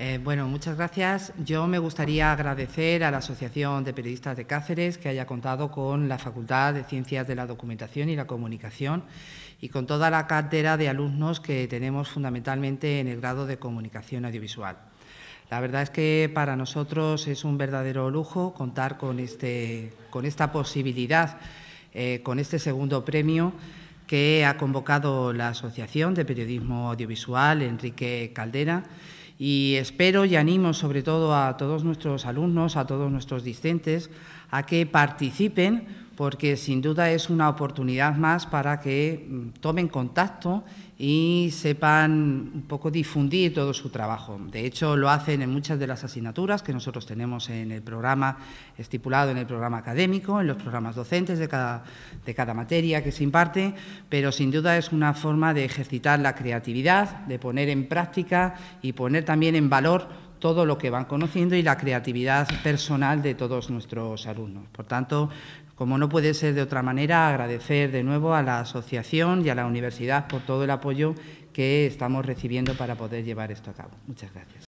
Eh, bueno, muchas gracias. Yo me gustaría agradecer a la Asociación de Periodistas de Cáceres que haya contado con la Facultad de Ciencias de la Documentación y la Comunicación y con toda la cátedra de alumnos que tenemos fundamentalmente en el grado de Comunicación Audiovisual. La verdad es que para nosotros es un verdadero lujo contar con, este, esta posibilidad, eh, con este segundo premio que ha convocado la Asociación de Periodismo Audiovisual, Enrique Caldera, y espero y animo sobre todo a todos nuestros alumnos, a todos nuestros discentes, a que participen porque sin duda es una oportunidad más para que mm, tomen contacto y sepan un poco difundir todo su trabajo. De hecho, lo hacen en muchas de las asignaturas que nosotros tenemos en el programa, estipulado en el programa académico, en los programas docentes de cada, de cada materia que se imparte, pero sin duda es una forma de ejercitar la creatividad, de poner en práctica y poner también en valor todo lo que van conociendo y la creatividad personal de todos nuestros alumnos. Por tanto, como no puede ser de otra manera, agradecer de nuevo a la asociación y a la universidad por todo el apoyo que estamos recibiendo para poder llevar esto a cabo. Muchas gracias.